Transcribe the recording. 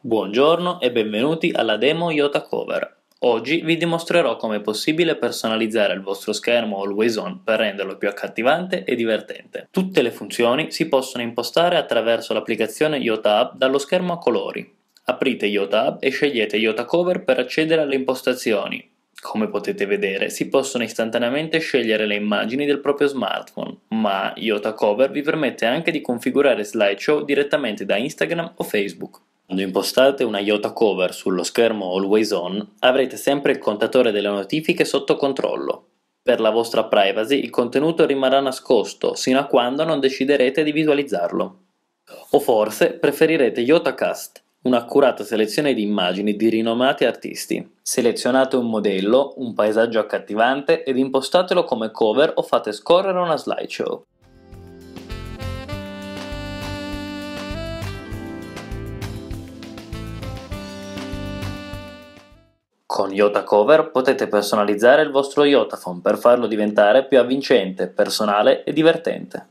Buongiorno e benvenuti alla demo Yota Cover. Oggi vi dimostrerò come è possibile personalizzare il vostro schermo Always On per renderlo più accattivante e divertente. Tutte le funzioni si possono impostare attraverso l'applicazione Yota App dallo schermo a colori. Aprite Yota App e scegliete Yota Cover per accedere alle impostazioni, come potete vedere, si possono istantaneamente scegliere le immagini del proprio smartphone, ma Yota Cover vi permette anche di configurare slideshow direttamente da Instagram o Facebook. Quando impostate una IOTA cover sullo schermo Always On, avrete sempre il contatore delle notifiche sotto controllo. Per la vostra privacy il contenuto rimarrà nascosto sino a quando non deciderete di visualizzarlo. O forse preferirete YotaCast, un'accurata selezione di immagini di rinomati artisti. Selezionate un modello, un paesaggio accattivante ed impostatelo come cover o fate scorrere una slideshow. Con Iota Cover potete personalizzare il vostro Iotaphone per farlo diventare più avvincente, personale e divertente.